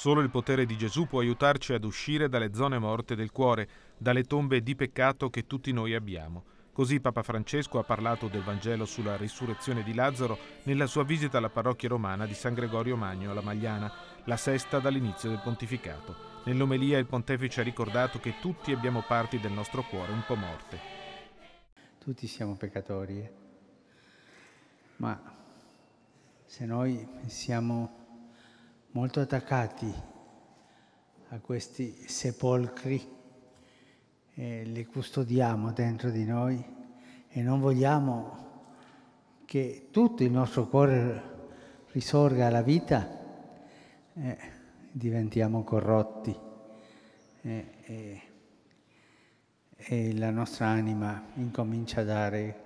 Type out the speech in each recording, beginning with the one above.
Solo il potere di Gesù può aiutarci ad uscire dalle zone morte del cuore, dalle tombe di peccato che tutti noi abbiamo. Così Papa Francesco ha parlato del Vangelo sulla risurrezione di Lazzaro nella sua visita alla parrocchia romana di San Gregorio Magno alla Magliana, la sesta dall'inizio del pontificato. Nell'omelia il pontefice ha ricordato che tutti abbiamo parti del nostro cuore un po' morte. Tutti siamo peccatori, eh. ma se noi siamo molto attaccati a questi sepolcri, eh, li custodiamo dentro di noi e non vogliamo che tutto il nostro cuore risorga alla vita, eh, diventiamo corrotti eh, e la nostra anima incomincia a dare,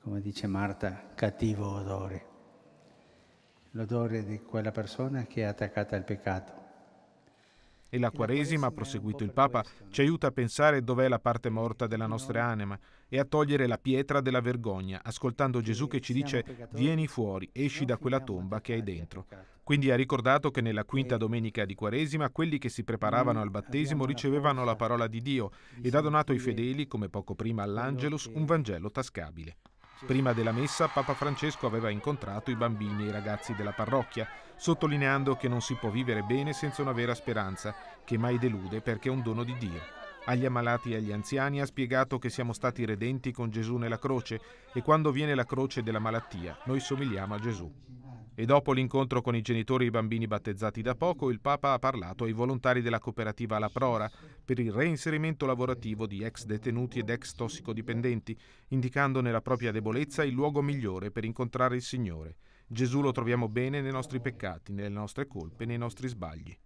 come dice Marta, cattivo odore l'odore di quella persona che è attaccata al peccato. E la Quaresima, ha proseguito il Papa, ci aiuta a pensare dov'è la parte morta della nostra anima e a togliere la pietra della vergogna, ascoltando Gesù che ci dice vieni fuori, esci da quella tomba che hai dentro. Quindi ha ricordato che nella quinta domenica di Quaresima quelli che si preparavano al battesimo ricevevano la parola di Dio ed ha donato ai fedeli, come poco prima all'Angelus, un Vangelo tascabile. Prima della messa Papa Francesco aveva incontrato i bambini e i ragazzi della parrocchia, sottolineando che non si può vivere bene senza una vera speranza, che mai delude perché è un dono di Dio. Agli ammalati e agli anziani ha spiegato che siamo stati redenti con Gesù nella croce e quando viene la croce della malattia noi somigliamo a Gesù. E dopo l'incontro con i genitori e i bambini battezzati da poco, il Papa ha parlato ai volontari della cooperativa La Prora per il reinserimento lavorativo di ex detenuti ed ex tossicodipendenti, indicando nella propria debolezza il luogo migliore per incontrare il Signore. Gesù lo troviamo bene nei nostri peccati, nelle nostre colpe, nei nostri sbagli.